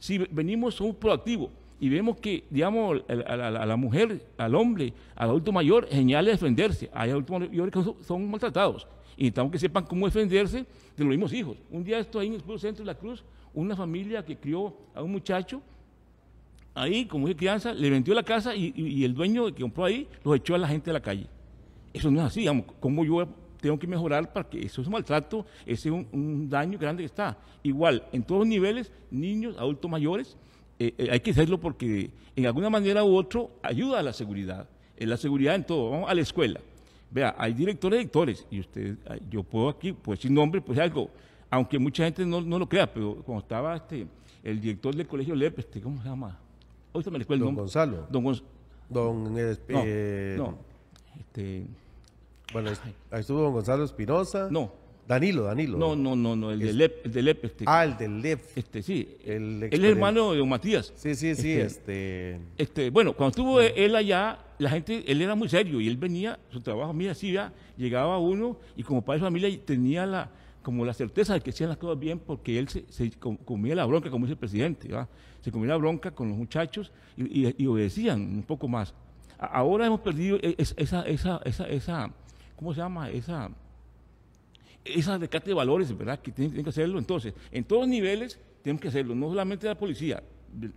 Si venimos somos proactivos y vemos que, digamos, a, la, mujer, al hombre, al adulto mayor, genial defenderse. Hay adultos mayores que son maltratados y necesitamos que sepan cómo defenderse de los mismos hijos. Un día esto ahí en el centro de la Cruz, una familia que crió a un muchacho, ahí como dije crianza, le vendió la casa y, el dueño que compró ahí los echó a la gente de la calle. Eso no es así, digamos, como yo tengo que mejorar para que eso es un maltrato, ese es un, daño grande que está. Igual, en todos los niveles, niños, adultos mayores, eh, eh, hay que hacerlo porque en alguna manera u otro ayuda a la seguridad, en eh, la seguridad en todo, vamos a la escuela. Vea, hay directores y directores, y usted, ah, yo puedo aquí, pues sin nombre, pues algo, aunque mucha gente no, lo crea, pero cuando estaba este, el director del colegio LEP, este, ¿cómo se llama? Hoy se me el Gonzalo. Don Gonzalo. Don no, este, bueno, ahí estuvo don Gonzalo Espinosa. No, Danilo, Danilo. No, no, no, no el, de del el de Este. Ah, el de este, sí. El, hermano de Matías. Sí, sí, sí. Este, este, este... bueno, cuando estuvo él allá, la gente, él era muy serio y él venía, su trabajo, mira, sí, ya, llegaba uno y como padre de familia tenía la, como la certeza de que hacían las cosas bien porque él se, comía la bronca, como dice el presidente, ¿verdad? se comía la bronca con los muchachos y, obedecían un poco más. ahora hemos perdido e, esa, esa, esa, esa, ¿cómo se llama? Esa esa rescate de valores, ¿verdad? Que tienen, que hacerlo. Entonces, en todos niveles tenemos que hacerlo, no solamente la policía,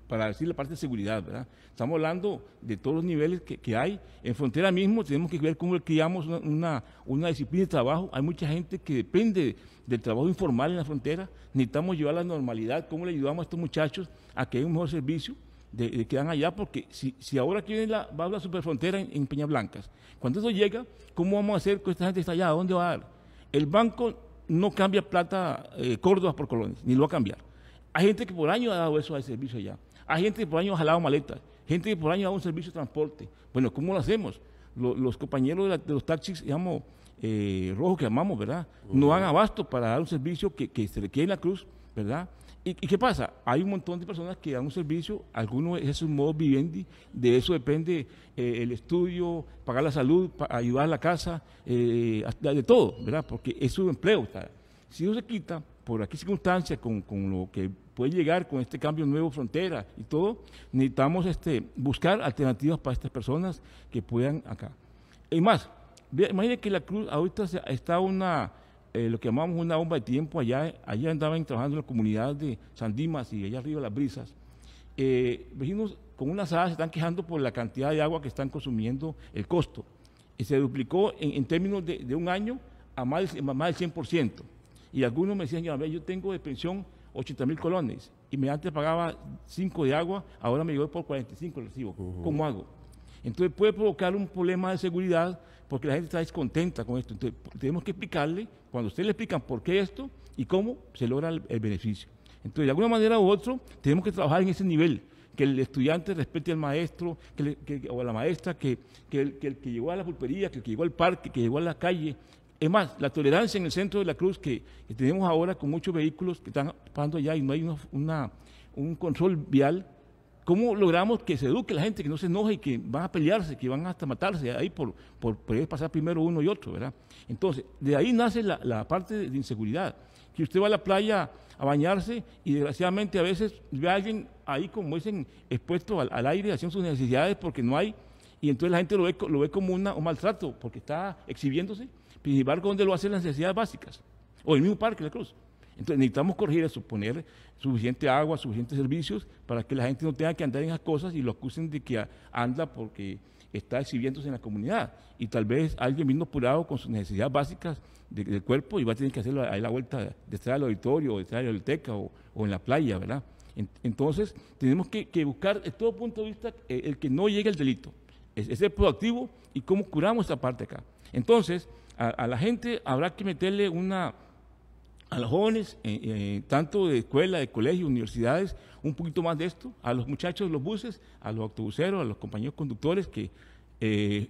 para decir la parte de seguridad, ¿verdad? Estamos hablando de todos los niveles que, hay. En frontera mismo tenemos que ver cómo creamos una, una, disciplina de trabajo. Hay mucha gente que depende del trabajo informal en la frontera. Necesitamos llevar la normalidad, cómo le ayudamos a estos muchachos a que haya un mejor servicio. De, que dan allá, porque si, si ahora quieren la, va a la superfrontera en, Peñablancas, Peña Blancas, cuando eso llega, ¿cómo vamos a hacer con esta gente que está allá? ¿A dónde va a dar? El banco no cambia plata eh, Córdoba por colones, ni lo va a cambiar. Hay gente que por año ha dado eso al servicio allá. Hay gente que por año ha jalado maletas. Gente que por año ha dado un servicio de transporte. Bueno, ¿cómo lo hacemos? los compañeros de, los taxis, digamos, eh, rojos que amamos, ¿verdad? No han abasto para dar un servicio que, se se quede en la cruz, ¿verdad? ¿Y, qué pasa? Hay un montón de personas que dan un servicio, algunos es un modo vivendi, de eso depende eh, el estudio, pagar la salud, ayudar a la casa, eh, de todo, ¿verdad? Porque es su empleo. Si no se quita, por aquí circunstancias, con, lo que puede llegar con este cambio nuevo, frontera y todo, necesitamos este, buscar alternativas para estas personas que puedan acá. Y más, imagínate que la cruz ahorita está una eh, lo que llamamos una bomba de tiempo, allá, allá andaban trabajando en la comunidad de Sandimas y allá arriba las brisas. Eh, vecinos con una asada se están quejando por la cantidad de agua que están consumiendo, el costo. Y se duplicó en, términos de, un año a más, del 100%. Y algunos me decían, yo tengo de pensión 80 mil colones y me antes pagaba 5 de agua, ahora me llegó por 45 el recibo. ¿Cómo hago? Entonces puede provocar un problema de seguridad porque la gente está descontenta con esto. Entonces, tenemos que explicarle, cuando usted le explican por qué esto y cómo se logra el, beneficio. Entonces, de alguna manera u otra, tenemos que trabajar en ese nivel, que el estudiante respete al maestro que o a la maestra, que, que, el, que, llegó a la pulpería, que el que llegó al parque, que llegó a la calle. Es más, la tolerancia en el centro de la Cruz que, tenemos ahora con muchos vehículos que están pasando allá y no hay una, un control vial, ¿Cómo logramos que se eduque la gente, que no se enoje y que van a pelearse, que van hasta matarse ahí por, por, pasar primero uno y otro, ¿verdad? Entonces, de ahí nace la, parte de, inseguridad, que usted va a la playa a bañarse y desgraciadamente a veces ve a alguien ahí, como dicen, expuesto al, aire, haciendo sus necesidades porque no hay, y entonces la gente lo ve, lo ve como una, un maltrato porque está exhibiéndose, sin embargo, donde lo hacen las necesidades básicas, o el mismo Parque de la Cruz. Entonces necesitamos corregir eso, poner suficiente agua, suficientes servicios para que la gente no tenga que andar en esas cosas y lo acusen de que anda porque está exhibiéndose en la comunidad. Y tal vez alguien vino apurado con sus necesidades básicas del cuerpo y va a tener que hacer ahí la vuelta detrás del auditorio, detrás de la biblioteca o, en la playa, ¿verdad? Entonces, tenemos que, buscar, desde todo punto de vista, eh, el que no llegue el delito. Es, el proactivo y cómo curamos esa parte acá. Entonces, a la gente habrá que meterle una a los jóvenes, eh, eh, tanto de escuela, de colegio, universidades, un poquito más de esto, a los muchachos de los buses, a los autobuseros, a los compañeros conductores que eh,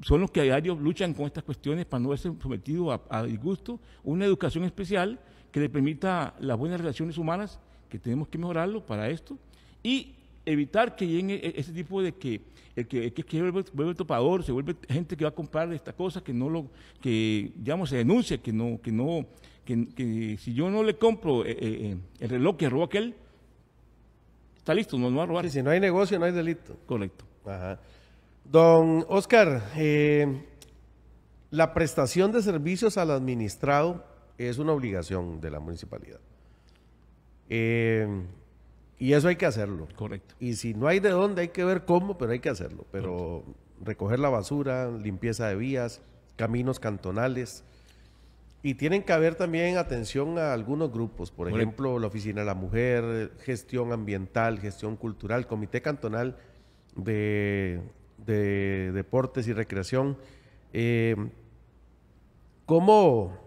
son los que a diario luchan con estas cuestiones para no ser sometidos a, disgusto, una educación especial que le permita las buenas relaciones humanas, que tenemos que mejorarlo para esto, y evitar que lleguen e, e, ese tipo de que el que, que vuelve, topador, se vuelve gente que va a comprar esta cosa, que no lo, que digamos se denuncia, que no, que no, que, que si yo no le compro eh, eh, eh, el reloj que robó aquel, está listo, no lo va a robar. Sí, si no hay negocio, no hay delito. Correcto. Ajá. Don Oscar, la prestación de servicios al administrado es una obligación de la municipalidad. Eh, y eso hay que hacerlo. Correcto. Y si no hay de dónde, hay que ver cómo, pero hay que hacerlo. Pero recoger la basura, limpieza de vías, caminos cantonales. Y tienen que haber también atención a algunos grupos, por ejemplo, la Oficina de la Mujer, gestión ambiental, gestión cultural, Comité Cantonal de, Deportes y Recreación. Eh, ¿Cómo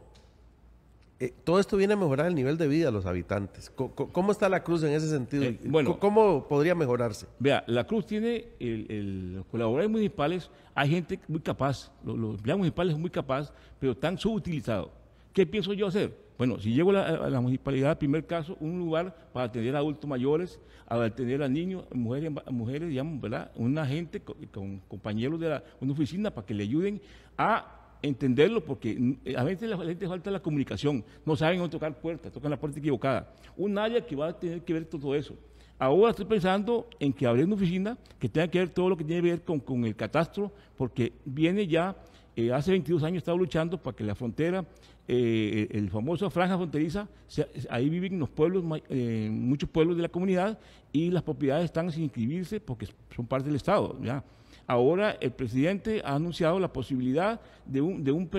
eh, todo esto viene a mejorar el nivel de vida de los habitantes. ¿Cómo, está la cruz en ese sentido? Eh, ¿Cómo podría mejorarse? Vea, la cruz tiene el, los colaboradores municipales, hay gente muy capaz, los, empleados municipales son muy capaz, pero están subutilizados. ¿Qué pienso yo hacer? Bueno, si llego a la, municipalidad, en primer caso, un lugar para atender a adultos mayores, para atender a niños, mujeres, mujeres digamos, ¿verdad? Una gente con, compañeros de la, una oficina para que le ayuden a entenderlo porque mm, eh, a veces la gente falta la comunicación, no saben dónde tocar puertas, tocan la puerta equivocada. Un área que va a tener que ver todo eso. Ahora estoy pensando en que abrir una oficina que tenga que ver todo lo que tiene que ver con, el catastro, porque viene ya, eh, hace 22 años estaba luchando para que la frontera, eh, el famoso franja fronteriza, ahí viven los pueblos, muchos pueblos de la comunidad y las propiedades están sin inscribirse porque son parte del Estado. ¿ya? Ahora el presidente ha anunciado la posibilidad de un,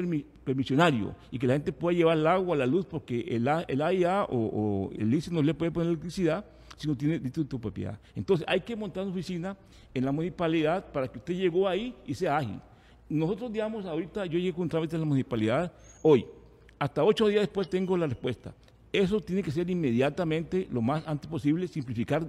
permisionario y que la gente pueda llevar el agua, a la luz, porque el, AIA o, el ICE no le puede poner electricidad si no tiene distinto propiedad. Entonces hay que montar una oficina en la municipalidad para que usted llegó ahí y sea ágil. Nosotros, digamos, ahorita yo llegué con un trámite en la municipalidad hoy. Hasta ocho días después tengo la respuesta. Eso tiene que ser inmediatamente, lo más antes posible, simplificar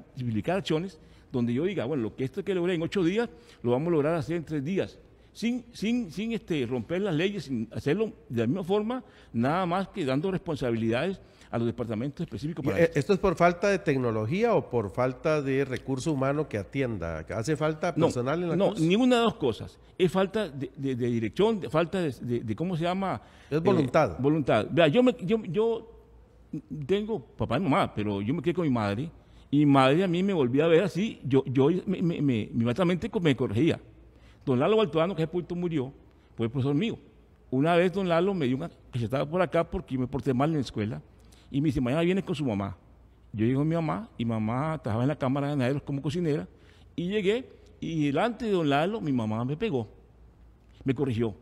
acciones donde yo diga, bueno, lo que esto que logré en ocho días, lo vamos a lograr hacer en tres días. Sin, sin, sin este, romper las leyes, sin hacerlo de la misma forma, nada más que dando responsabilidades a los departamentos específicos para eh, esto. ¿Esto es por falta de tecnología o por falta de recurso humano que atienda? ¿Hace falta personal en la No, ninguna de las cosas. Es falta de, dirección, de, falta de, ¿cómo se llama? Es eh, voluntad. voluntad. Vea, yo, me, yo, yo tengo papá y mamá, pero yo me quedé con mi madre y madre a mí me volvía a ver así, yo, yo me, me, me, inmediatamente me corregía. Don Lalo valtuano que ese murió, fue profesor mío. Una vez don Lalo me dio una que estaba por acá porque me porté mal en la escuela y me dice, mañana viene con su mamá. Yo llego con mi mamá y mamá trabajaba en la Cámara de Ganaderos como cocinera y llegué y delante de don Lalo mi mamá me pegó, me corrigió.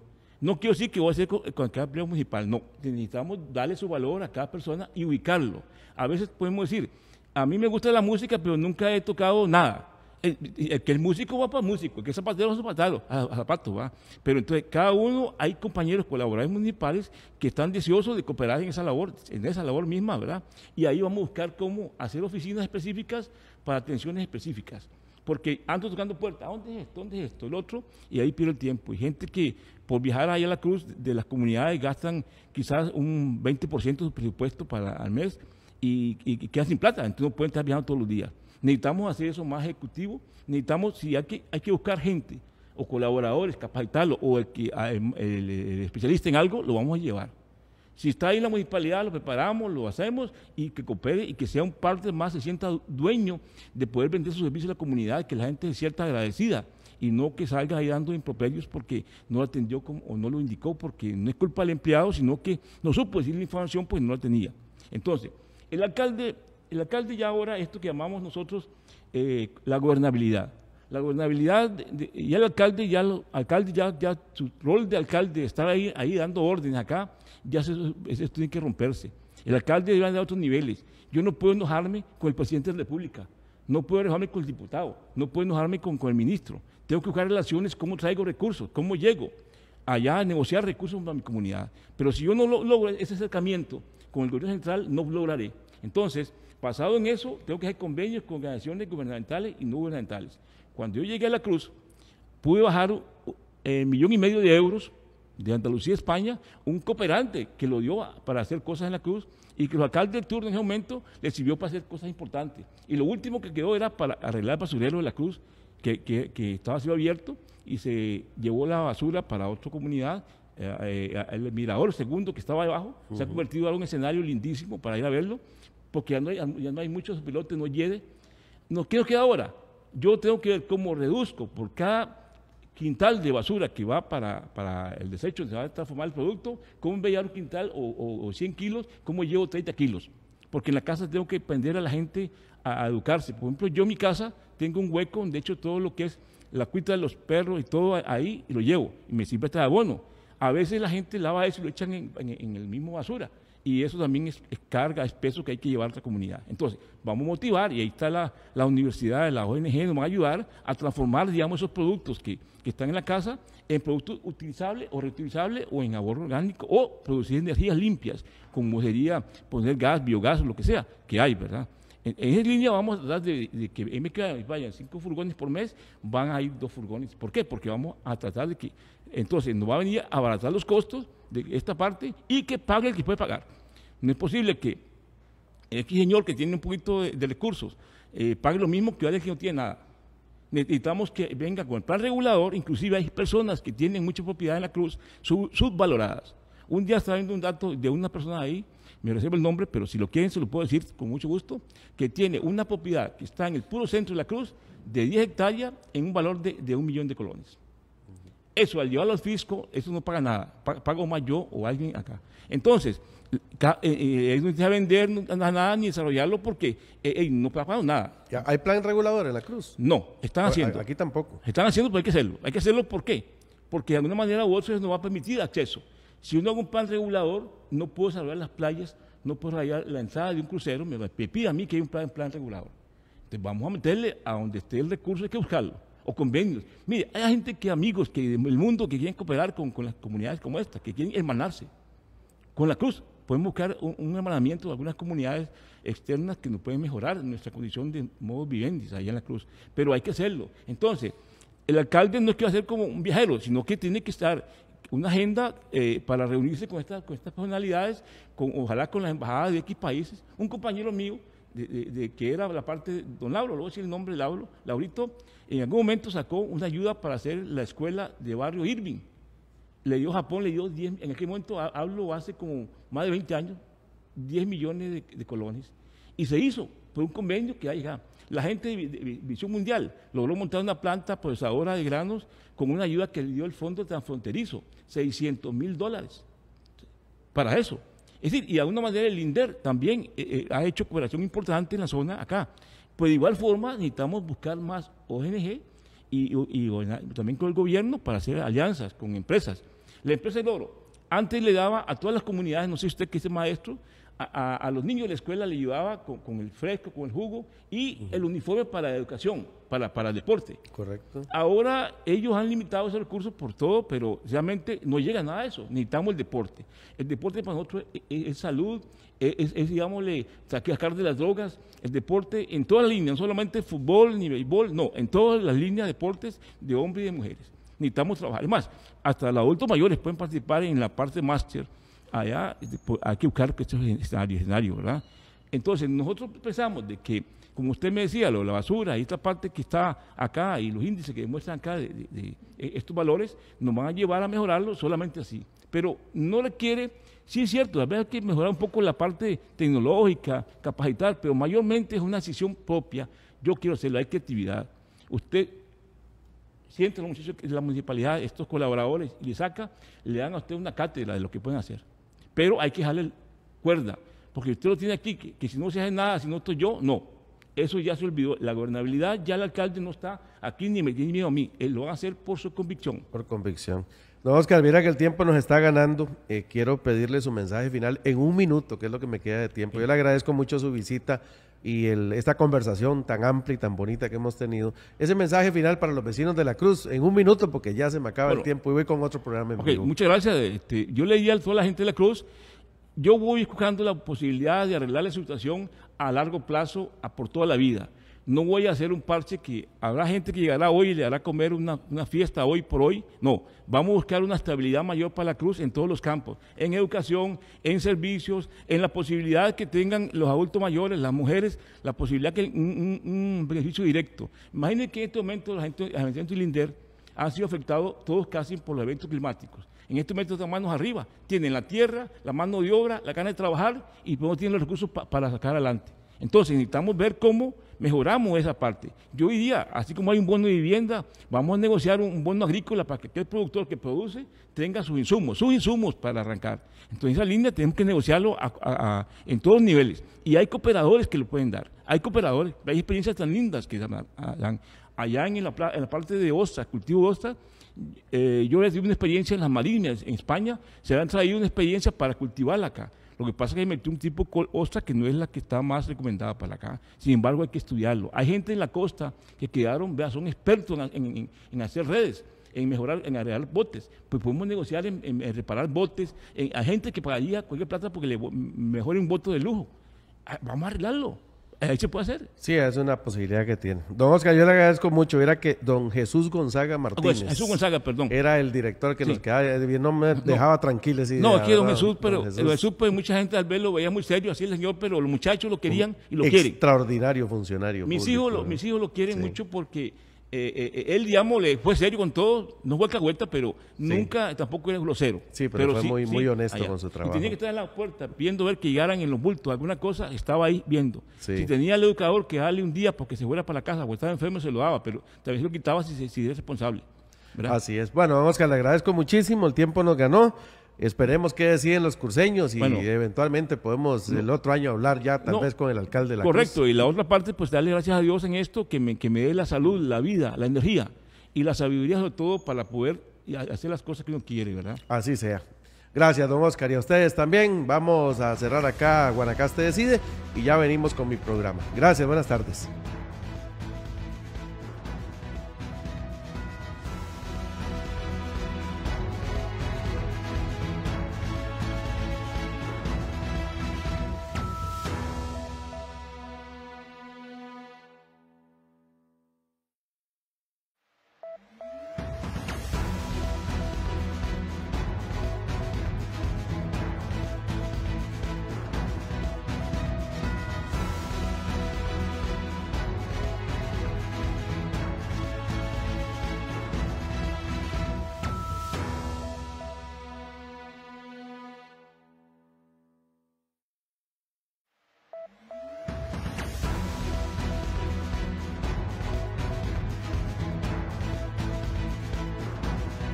No quiero decir que voy a hacer con, cada empleo municipal, no. Necesitamos darle su valor a cada persona y ubicarlo. A veces podemos decir, a mí me gusta la música, pero nunca he tocado nada. El, el que músico va para músico, que es zapatero va a, zapato va. Pero entonces cada uno, hay compañeros, colaboradores municipales que están deseosos de cooperar en esa labor, en esa labor misma, ¿verdad? Y ahí vamos a buscar cómo hacer oficinas específicas para atenciones específicas porque ando tocando puertas, ah, ¿dónde es esto? ¿Dónde es esto? El otro, y ahí pierdo el tiempo. Y gente que por viajar allá a la cruz de las comunidades gastan quizás un 20% de su presupuesto para, al mes y, y sin plata, entonces no pueden estar viajando todos los días. Necesitamos hacer eso más ejecutivo, necesitamos, si hay que, hay que buscar gente o colaboradores, capacitarlo, o el, especialista en algo, lo vamos a llevar. Si está ahí la municipalidad, lo preparamos, lo hacemos y que coopere y que sea un parte más, se sienta dueño de poder vender sus servicio a la comunidad, que la gente se sienta agradecida y no que salga ahí dando improperios porque no lo atendió como, o no lo indicó, porque no es culpa del empleado, sino que no supo decir la información, pues no la tenía. Entonces, el alcalde, el alcalde ya ahora, esto que llamamos nosotros eh, la gobernabilidad. La gobernabilidad, ya el alcalde, ya, alcalde ya, su rol de alcalde, estar ahí, dando órdenes acá, ya eso tiene que romperse. El alcalde debe andar a otros niveles. Yo no puedo enojarme con el presidente de la República, no puedo enojarme con el diputado, no puedo enojarme con, el ministro. Tengo que buscar relaciones, cómo traigo recursos, cómo llego allá a negociar recursos para mi comunidad. Pero si yo no logro ese acercamiento, con el gobierno central no lograré. Entonces, basado en eso, tengo que hacer convenios con organizaciones gubernamentales y no gubernamentales. Cuando yo llegué a la Cruz, pude bajar un eh, millón y medio de euros de Andalucía España, un cooperante que lo dio para hacer cosas en la Cruz y que el alcalde del turno en ese momento le sirvió para hacer cosas importantes. Y lo último que quedó era para arreglar el basurero de la Cruz, que, estaba sido abierto y se llevó la basura para otra comunidad eh, eh, el mirador segundo que estaba abajo se ha convertido en un escenario lindísimo para ir a verlo, porque ya no hay, ya no hay muchos pilotos, no llegue. No quiero que ahora, yo tengo que ver cómo reduzco por cada quintal de basura que va para, para el desecho, se va a transformar el producto, cómo voy a un quintal o, 100 kilos, cómo llevo 30 kilos. Porque en la casa tengo que aprender a la gente a, educarse. Por ejemplo, yo en mi casa tengo un hueco donde hecho todo lo que es la cuita de los perros y todo ahí y lo llevo. Y me sirve este abono a veces la gente lava eso y lo echan en, el mismo basura. Y eso también es, carga, es peso que hay que llevar a la comunidad. Entonces, vamos a motivar, y ahí está la, universidad, la ONG, nos va a ayudar a transformar, digamos, esos productos que, están en la casa en productos utilizables o reutilizables o en ahorro orgánico o producir energías limpias, como sería poner gas, biogás, lo que sea, que hay, ¿verdad? En, esa línea vamos a tratar de, que MK vayan cinco furgones por mes, van a ir dos furgones. ¿Por qué? Porque vamos a tratar de que entonces, nos va a venir a abaratar los costos de esta parte y que pague el que puede pagar. No es posible que X señor que tiene un poquito de, recursos eh, pague lo mismo que alguien que no tiene nada. Necesitamos que venga con el plan regulador, inclusive hay personas que tienen mucha propiedad en la cruz subvaloradas. Un día estaba viendo un dato de una persona ahí, me recibo el nombre, pero si lo quieren se lo puedo decir con mucho gusto, que tiene una propiedad que está en el puro centro de la cruz de 10 hectáreas en un valor de un millón de colones. Eso al llevarlo al fisco, eso no paga nada. Pago más yo o alguien acá. Entonces, eh, eh no necesita vender nada, ni desarrollarlo porque eh, no paga nada. ¿Hay plan regulador en la Cruz? No, están haciendo. Aquí tampoco. Están haciendo, pero hay que hacerlo. Hay que hacerlo ¿por qué? Porque de alguna manera u otra no va a permitir acceso. Si uno hago un plan regulador, no puedo desarrollar las playas, no puedo desarrollar la entrada de un crucero, me pide a mí que hay un plan, plan regulador. Entonces vamos a meterle a donde esté el recurso, hay que buscarlo o convenios. Mire, hay gente que amigos que del mundo que quieren cooperar con, con, las comunidades como esta, que quieren hermanarse con la cruz. Podemos buscar un, hermanamiento de algunas comunidades externas que nos pueden mejorar nuestra condición de modo vivendi, allá en la cruz, pero hay que hacerlo. Entonces, el alcalde no es que va a ser como un viajero, sino que tiene que estar una agenda eh, para reunirse con, con estas personalidades, con, ojalá con las embajadas de X países. Un compañero mío de, que era la parte, de don Lauro, lo voy decir el nombre, Lauro, Laurito, en algún momento sacó una ayuda para hacer la escuela de barrio Irving. Le dio Japón, le dio 10, en aquel momento hablo hace como más de 20 años, 10 millones de, colones. Y se hizo por un convenio que hay ya. La gente de Visión Mundial logró montar una planta procesadora de granos con una ayuda que le dio el Fondo Transfronterizo, 600 mil dólares para eso. Es decir, y de alguna manera el INDER también eh, eh, ha hecho cooperación importante en la zona acá. Pues de igual forma necesitamos buscar más ONG y, también con el gobierno para hacer alianzas con empresas. La empresa de oro, antes le daba a todas las comunidades, no sé usted que es maestro, a, los niños de la escuela le ayudaba con, el fresco, con el jugo y el uniforme para la educación, para, el deporte. Correcto. Ahora ellos han limitado esos recursos por todo, pero realmente no llega nada a eso. Necesitamos el deporte. El deporte para nosotros es, salud, es, digamos, digámosle, sacar de las drogas. El deporte en todas las líneas, no solamente fútbol ni béisbol, no, en todas las líneas de deportes de hombres y de mujeres. Necesitamos trabajar. Es más, hasta los adultos mayores pueden participar en la parte máster allá pues, hay que buscar que estos escenario escenario, ¿verdad? Entonces, nosotros pensamos de que, como usted me decía, la basura y esta parte que está acá y los índices que demuestran acá de, estos valores, nos van a llevar a mejorarlo solamente así. Pero no le quiere, sí es cierto, a veces hay que mejorar un poco la parte tecnológica, capacitar, pero mayormente es una decisión propia. Yo quiero hacer la creatividad. Usted siente lo los la municipalidad, estos colaboradores, y le saca, le dan a usted una cátedra de lo que pueden hacer. Pero hay que dejarle cuerda, porque usted lo tiene aquí, que, si no se hace nada, si no estoy yo, no. Eso ya se olvidó. La gobernabilidad ya el alcalde no está aquí ni me tiene miedo a mí. Él lo va a hacer por su convicción. Por convicción. No, Oscar, mira que el tiempo nos está ganando. Eh, quiero pedirle su mensaje final en un minuto, que es lo que me queda de tiempo. Yo le agradezco mucho su visita y esta conversación tan amplia y tan bonita que hemos tenido. Ese mensaje final para los vecinos de la Cruz, en un minuto, porque ya se me acaba el tiempo y voy con otro programa. En muchas gracias. Este, yo leí a toda la gente de la Cruz. Yo voy buscando la posibilidad de arreglar la situación a largo plazo, a por toda la vida no voy a hacer un parche que habrá gente que llegará hoy y le hará comer una, fiesta hoy por hoy. No, vamos a buscar una estabilidad mayor para la cruz en todos los campos, en educación, en servicios, en la posibilidad que tengan los adultos mayores, las mujeres, la posibilidad que un, un, beneficio directo. Imaginen que en este momento la gente, de Linder sido afectados todos casi por los eventos climáticos. En este momento están manos arriba, tienen la tierra, la mano de obra, la gana de trabajar y no tienen los recursos para sacar adelante. Entonces necesitamos ver cómo mejoramos esa parte. Yo hoy día, así como hay un bono de vivienda, vamos a negociar un bono agrícola para que el productor que produce tenga sus insumos, sus insumos para arrancar. Entonces esa línea tenemos que negociarlo en todos niveles. Y hay cooperadores que lo pueden dar. Hay cooperadores, hay experiencias tan lindas que ah, dan. Allá en la, parte de Osta, cultivo de ostra, eh, yo les di una experiencia en las marinas, en España, se han traído una experiencia para cultivarla acá. Lo que pasa es que metió un tipo de ostra que no es la que está más recomendada para acá. Sin embargo, hay que estudiarlo. Hay gente en la costa que quedaron, vea, son expertos en, hacer redes en mejorar, en arreglar botes. Pues podemos negociar en, reparar botes. Hay a gente que pagaría cualquier plata porque le mejore un bote de lujo. Ah, vamos a arreglarlo. Ahí eh, se puede hacer. Sí, es una posibilidad que tiene. Don Oscar, yo le agradezco mucho. Era que don Jesús Gonzaga pues, Martínez. Jesús Gonzaga, perdón. Era el director que nos quedaba, eh, no me dejaba no. y No, aquí don Jesús, pero don Jesús. mucha gente al verlo veía muy serio, así el señor, pero los muchachos lo querían y lo quieren. Extraordinario funcionario. Mis, hijos, mis hijos lo quieren mucho porque eh, eh, eh, él, digamos, le fue serio con todo, no fue vuelta, pero nunca, tampoco era grosero. Sí, pero, fue muy, muy honesto con su trabajo. Y tenía que estar en la puerta viendo ver que llegaran en los bultos, alguna cosa, estaba ahí viendo. Si tenía el educador que darle un día porque se fuera para la casa o estaba enfermo, se lo daba, pero tal vez lo quitaba si, si era responsable. Así es. Bueno, vamos que le agradezco muchísimo, el tiempo nos ganó. Esperemos que deciden los curseños y eventualmente podemos el otro año hablar ya tal vez con el alcalde de la Correcto, y la otra parte, pues darle gracias a Dios en esto, que me, que me dé la salud, la vida, la energía y la sabiduría sobre todo para poder hacer las cosas que uno quiere, ¿verdad? Así sea. Gracias, don Oscar, y a ustedes también. Vamos a cerrar acá Guanacaste Decide y ya venimos con mi programa. Gracias, buenas tardes.